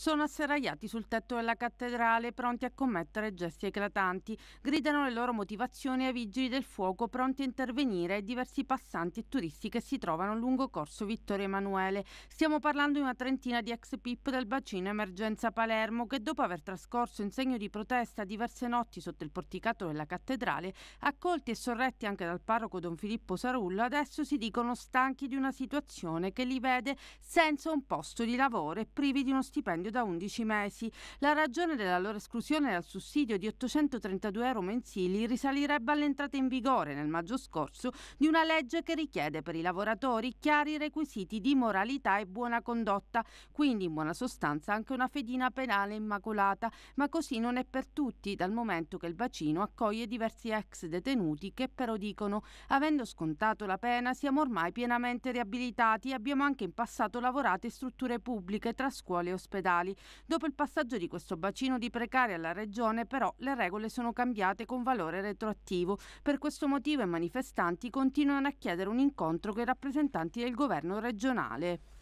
sono asserragliati sul tetto della cattedrale pronti a commettere gesti eclatanti. Gridano le loro motivazioni ai vigili del fuoco pronti a intervenire e diversi passanti e turisti che si trovano lungo corso Vittorio Emanuele. Stiamo parlando di una trentina di ex PIP del bacino Emergenza Palermo che dopo aver trascorso in segno di protesta diverse notti sotto il porticato della cattedrale, accolti e sorretti anche dal parroco Don Filippo Sarullo, adesso si dicono stanchi di una situazione che li vede senza un posto di lavoro e privi di uno stipendio stipendio da 11 mesi. La ragione della loro esclusione dal sussidio di 832 euro mensili risalirebbe all'entrata in vigore nel maggio scorso di una legge che richiede per i lavoratori chiari requisiti di moralità e buona condotta, quindi in buona sostanza anche una fedina penale immacolata, ma così non è per tutti dal momento che il bacino accoglie diversi ex detenuti che però dicono avendo scontato la pena siamo ormai pienamente riabilitati e abbiamo anche in passato lavorato in strutture pubbliche tra scuole e ospedali locali. Dopo il passaggio di questo bacino di precari alla Regione, però, le regole sono cambiate con valore retroattivo. Per questo motivo i manifestanti continuano a chiedere un incontro con i rappresentanti del governo regionale.